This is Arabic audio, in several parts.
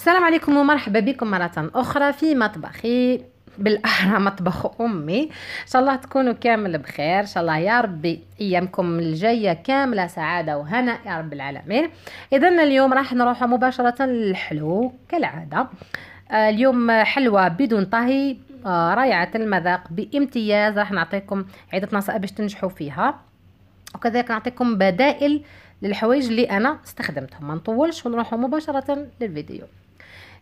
السلام عليكم ومرحبا بكم مرة أخرى في مطبخي بالاحرى مطبخ امي ان شاء الله تكونوا كامل بخير ان شاء الله يا ربي ايامكم الجايه كامله سعاده وهنا يا رب العالمين اذا اليوم راح نروح مباشره للحلو كالعاده آه، اليوم حلوه بدون طهي آه، رائعه المذاق بامتياز راح نعطيكم عده نصائح باش تنجحوا فيها وكذلك نعطيكم بدائل للحوايج اللي انا استخدمتهم ما نطولش ونروحوا مباشره للفيديو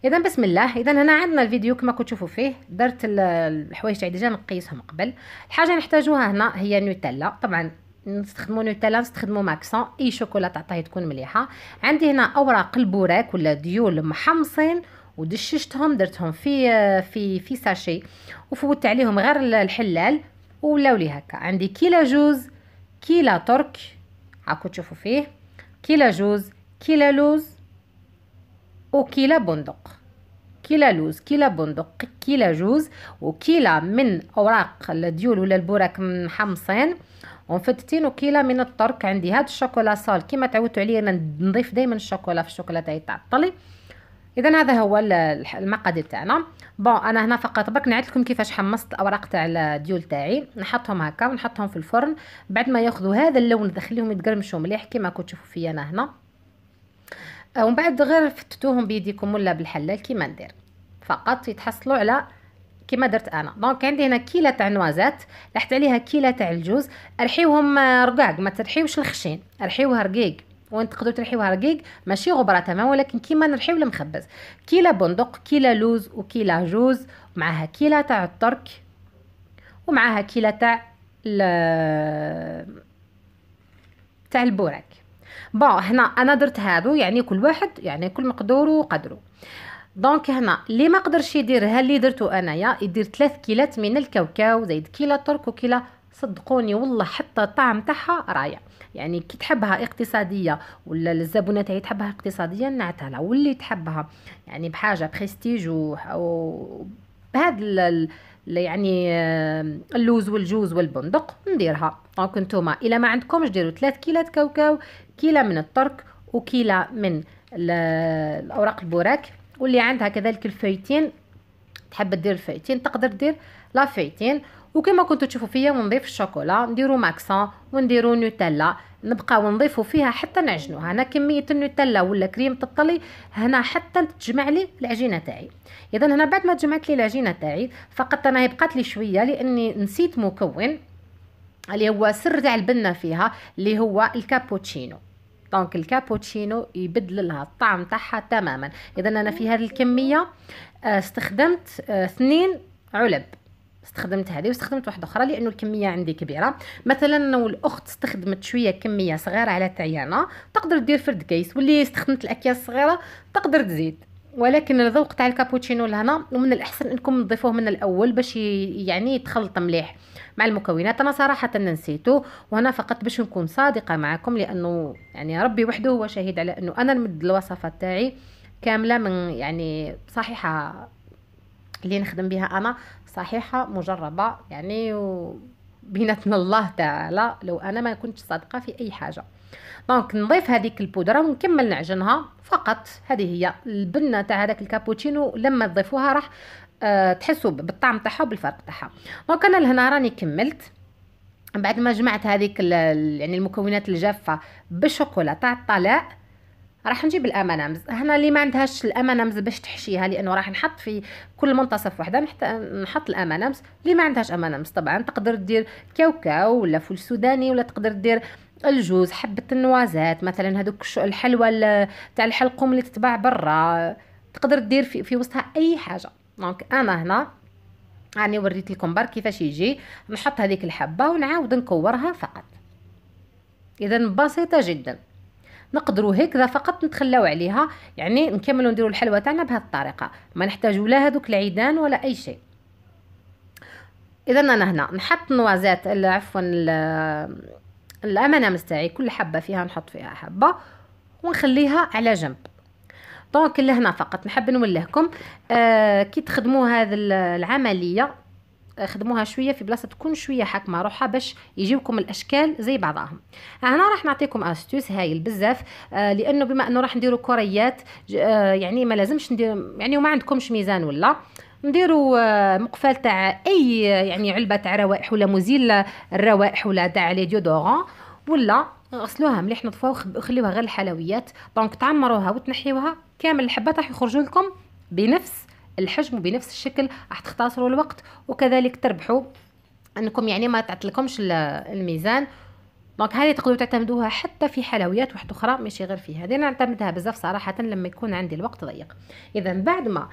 اذا بسم الله اذا هنا عندنا الفيديو كما كنتوا تشوفوا فيه درت الحوايج تاعي ديجا نقيسهم قبل الحاجه نحتاجوها هنا هي نوتيلا طبعا نستخدمو نوتيلا نستخدمو ماكسون اي شوكولا تعطيه تكون مليحه عندي هنا اوراق البوراك ولا ديول محمصين ودششتهم درتهم في في في ساشي وفوت عليهم غير الحلال ولاو لي هكا عندي كيلا جوز كيلا ترك هاكو تشوفوا فيه كيلا جوز كيلا لوز وكيلا بندق كيلا لوز كيلا بندق كيلا جوز وكيلا من اوراق الديول ولا البوراك محمصين ومفتتين وكيلا من الطرك عندي هاد الشوكولا صال كيما تعودتوا عليا انا نضيف دائما الشوكولا في الشوكولا تاعي تعطلي اذا هذا هو المقادير تاعنا بون انا هنا فقط برك نعيد لكم كيفاش حمصت الاوراق تاع الديول تاعي نحطهم هكا ونحطهم في الفرن بعد ما ياخذوا هذا اللون دخليهم يتقرمشوا مليح كيما كنتوا تشوفوا فيا انا هنا ومن بعد غير فتتوهم بيديكم ولا بالحلال كيما ندير فقط يتحصلوا على كيما درت انا دونك عندي هنا كيله تاع نوازات لحت عليها كيله تاع الجوز رحيوهم آه، رقاق ما ترحيوش الخشين رحيوها رقيق وين تقدروا ترحيوها رقيق ماشي غبره تمام ولكن كيما نرحيو المخبز كيله بندق كيله لوز وكيله جوز ومعها كيله تاع الترك ومعها كيله تاع تاع البوراك بون هنا انا درت هادو يعني كل واحد يعني كل مقدوره وقدرو دونك هنا اللي ما قدرش يديرها اللي درتو انايا يدير 3 كيلات من الكاوكاو زائد كيلا ترك وكيلا صدقوني والله حتى الطعم تاعها رايع يعني كي تحبها اقتصاديه ولا الزبونه تاعي تحبها اقتصاديا نعتها لها واللي تحبها يعني بحاجه بريستيج و بهذا يعني آه، اللوز والجوز والبندق نديرها دونك نتوما الا ما عندكمش ديروا 3 كيلات كاوكاو كيلة من الطرك وكيلة من الأوراق البوراك واللي عندها كذلك الفايتين تحب دير الفايتين تقدر دير لا فايتين وكما كنتو تشوفوا فيا ونضيف الشوكولا نديرو ماكسون ونديرو نوتيلا نبقاو نضيفو فيها حتى نعجنوها هنا كميه النوتيلا ولا كريم تطلي هنا حتى تجمع لي العجينه تاعي اذا هنا بعد ما جمعت لي العجينه تاعي فقط انا بقات لي شويه لاني نسيت مكون اللي هو سر تاع البنه فيها اللي هو الكابوتشينو دونك الكابوتشينو يبدل لها الطعم تاعها تماما اذا انا في هذه الكميه آه، استخدمت آه، اثنين علب استخدمت هذه واستخدمت واحده اخرى لانه الكميه عندي كبيره مثلا لو الاخت استخدمت شويه كميه صغيره على تعيانه تقدر دير فرد كيس واللي استخدمت الاكياس الصغيره تقدر تزيد ولكن الذوق تاع الكابوتشينو لهنا ومن الاحسن انكم تضيفوه من الاول باش يعني يتخلط مليح مع المكونات انا صراحه نسيته وهنا فقط باش نكون صادقه معكم لانه يعني ربي وحده هو شهيد على انه انا نمد الوصفه تاعي كامله من يعني صحيحه اللي نخدم بها انا صحيحه مجربه يعني و بيناتنا الله تعالى لو انا ما كنتش صادقه في اي حاجه دونك نضيف هذيك البودره ونكمل نعجنها فقط هذه هي البنه تاع هذاك الكابوتشينو لما تضيفوها راح أه تحسوا بالطعم تاعها وبالفرق تاعها دونك انا لهنا راني كملت بعد ما جمعت هذيك يعني المكونات الجافه بالشوكولا تاع الطلاء راح نجيب الامانامز هنا اللي ما عندهاش الامانمز باش تحشيها لانه راح نحط في كل منتصف وحده نحط الامانامز اللي ما عندهاش امانمز طبعا تقدر دير كاوكاو ولا فول سوداني ولا تقدر دير الجوز حبه النوازات مثلا هذوك الحلوى تاع الحلقوم اللي تتباع برا تقدر دير في, في وسطها اي حاجه دونك انا هنا راني وريت لكم برك كيفاش يجي نحط هذيك الحبه ونعاود نكورها فقط اذا بسيطه جدا نقدروا هكذا فقط نتخلاو عليها يعني نكملوا نديروا الحلوى تاعنا بهذه الطريقه ما نحتاجوا لا هذوك العيدان ولا اي شيء اذا انا هنا نحط نوازات عفوا الامانه تاعي كل حبه فيها نحط فيها حبه ونخليها على جنب دونك لهنا فقط نحب نولهكم آه كي تخدموا هذه العمليه خدموها شويه في بلاصه تكون شويه حاكمه روحها باش يجيوكم الاشكال زي بعضهم هنا راح نعطيكم استوس هايل بزاف آه لانه بما انه راح نديروا كريات آه يعني ما لازمش ندير يعني وما عندكمش ميزان ولا نديروا آه، مقفال تاع اي يعني علبه تاع روائح ولا مزيل الروائح ولا تاع لي ديودورون ولا غسلوها مليح نظفوها وخليوها غير الحلويات دونك تعمروها وتنحيوها كامل الحبات راح يخرجوا لكم بنفس الحجم بنفس الشكل راح تختصروا الوقت وكذلك تربحوا انكم يعني ما تعطلكمش الميزان دونك هذه تقدروا تعتمدوها حتى في حلويات واحده اخرى ماشي غير في هذه نعتمدها بزاف صراحه لما يكون عندي الوقت ضيق اذا بعد ما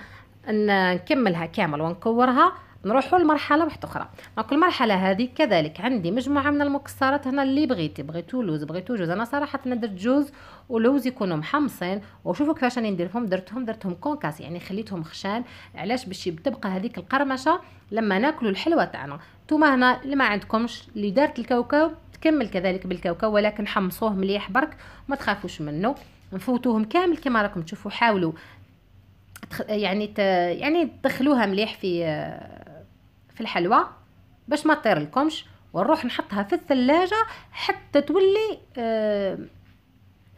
نكملها كامل ونكورها نروحوا لمرحله واحده اخرى دونك المرحله هذه كذلك عندي مجموعه من المكسرات هنا اللي بغيتي بغيتو لوز بغيتو جوز انا صراحه درت جوز ولوز يكونوا محمصين وشوفوا كيفاش راني نديرهم درتهم درتهم كونكاس يعني خليتهم خشان علاش باش تبقى هذيك القرمشه لما ناكلوا الحلوه تاعنا نتوما هنا اللي ما عندكمش اللي دارت الكاوكاو تكمل كذلك بالكاوكاو ولكن حمصوه مليح برك ما تخافوش منه نفوتوهم كامل كما راكم تشوفوا حاولوا يعني يعني تدخلوها مليح في في الحلوى باش ما تطير لكمش ونروح نحطها في الثلاجة حتى تولي آه،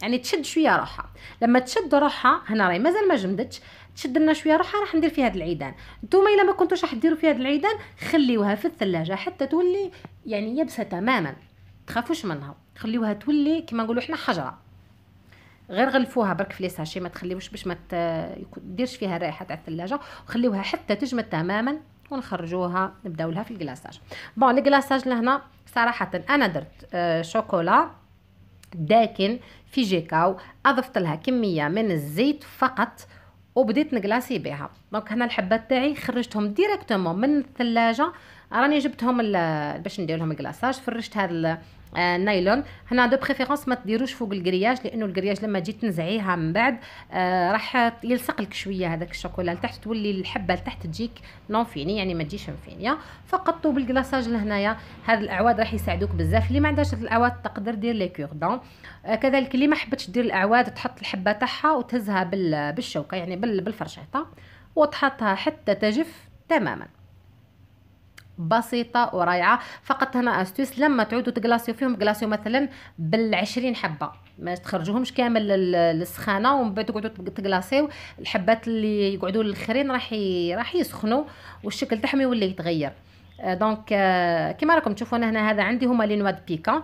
يعني تشد شويه روحها لما تشد روحها هنا راهي مازال ما جمدتش تشد لنا شويه روحها راح ندير فيها هاد العيدان نتوما الا ما كنتوش راح ديروا فيها هاد العيدان خليوها في الثلاجه حتى تولي يعني يابسه تماما تخافوش منها خليوها تولي كما نقولوا احنا حجره غير غلفوها برك في ساشي ما تخليوش باش ما تديرش فيها رائحه تاع الثلاجه وخليوها حتى تجمد تماما ونخرجوها نبداو لها في الكلاصاج بون الكلاصاج لهنا صراحه انا درت آه، شوكولا داكن في جيكاو اضفت لها كميه من الزيت فقط وبديت نكلاصي بها دونك هنا الحبات تاعي خرجتهم ديريكتومون من الثلاجه راني جبتهم باش ندير لهم كلاصاج فرشت هذا النايلون آه، نايلون هنا دو بريفيرونس ما تديروش فوق الكرياج لانه الكرياج لما تجي تنزعيها من بعد آه راح يلصق لك شويه هذاك الشوكولا لتحت تولي الحبه لتحت تجيك نون فيني يعني ما تجيش مفينيه فقط طوب الكلاصاج لهنايا هاد الاعواد راح يساعدوك بزاف اللي ما عندهاش الاعواد تقدر دير لي كوردون آه كذلك اللي ما حبتش دير الاعواد تحط الحبه تاعها وتهزها بالشوكه يعني بالفرشيطه وتحطها حتى تجف تماما بسيطه ورائعه فقط هنا استوس لما تعودوا تكلاصيو فيهم كلاصيو مثلا بال20 حبه ما تخرجوهمش كامل للسخانه ومن بعد تقعدوا تكلاصيو الحبات اللي يقعدوا الاخرين راح راح يسخنوا والشكل تاعهم يولي يتغير آه، دونك آه، كما راكم تشوفون هنا هذا عندي هما لي نواد بيكا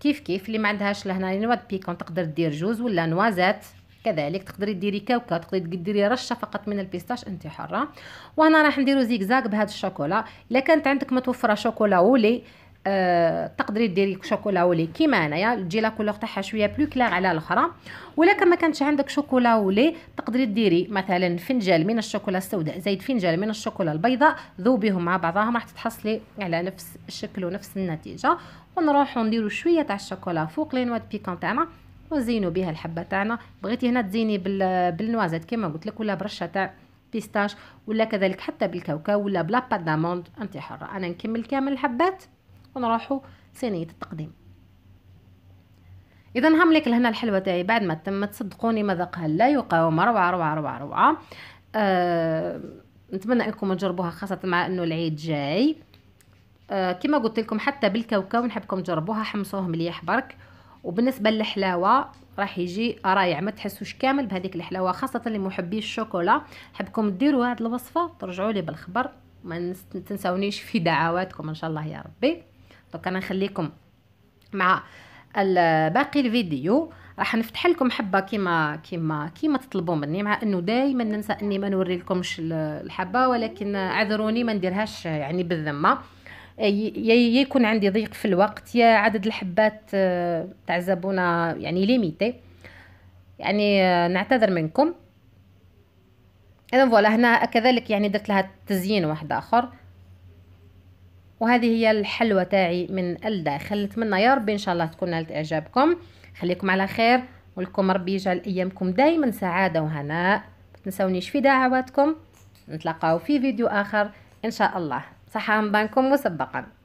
كيف كيف اللي ما عندهاش لهنا لي نواد بيكون تقدر دير جوز ولا نوازات كذلك تقدري ديري كاوكا تقدري ديري رشه فقط من البيستاش انت حره وهنا راح نديرو زيكزاك بهذا الشوكولا الا كانت عندك متوفره شوكولا اولي أه تقدري ديري شوكولا اولي كيما انايا تجي لا كولور تاعها شويه بلو كلار على الاخرى ولا كما كانتش عندك شوكولا اولي تقدري ديري مثلا فنجال من الشوكولا السوداء زائد فنجال من الشوكولا البيضاء ذوبيهم مع بعضهم راح تتحصلي على نفس الشكل ونفس النتيجه ونروحو نديرو شويه تاع الشوكولا فوق لينواد بيكون تاعنا وزينوا بها الحبه تاعنا بغيتي هنا تزيني بالنوازات كما قلت لك ولا برشه تاع بيستاش ولا كذلك حتى بالكاوكاو ولا بلا باداموند داموند انت حره انا نكمل كامل الحبات ونروحوا صينيه التقديم اذا هاملك لهنا الحلوه تاعي بعد ما تمت صدقوني مذاقها لا يقاوم روعه روعه روعه روعه أه نتمنى انكم تجربوها خاصه مع انه العيد جاي أه كما قلت لكم حتى بالكاوكاو نحبكم تجربوها حمصوه مليح برك وبالنسبه للحلاوه راح يجي رايع ما تحسوش كامل بهذيك الحلاوه خاصه لمحبي الشوكولا حبكم ديروا هذه الوصفه ترجعوا لي بالخبر ما تنساونيش في دعواتكم ان شاء الله يا ربي دونك انا نخليكم مع باقي الفيديو راح نفتح لكم حبه كيما كيما كيما تطلبوا مني مع انه دائما ننسى اني ما نوري لكمش الحبه ولكن اعذروني ما نديرهاش يعني بالذمه آه، يا يكون عندي ضيق في الوقت يا عدد الحبات آه، تاع الزبونه يعني ليميتي يعني آه، نعتذر منكم اذا فوالا هنا كذلك يعني درت لها تزيين واحد اخر وهذه هي الحلوى تاعي من الداخل نتمنى يا ربي ان شاء الله تكون نالت اعجابكم خليكم على خير ولكم ربي يجعل ايامكم دائما سعاده وهناء ما تنسونيش في دعواتكم نتلاقاو في فيديو اخر ان شاء الله صح عن بنكم مسبقا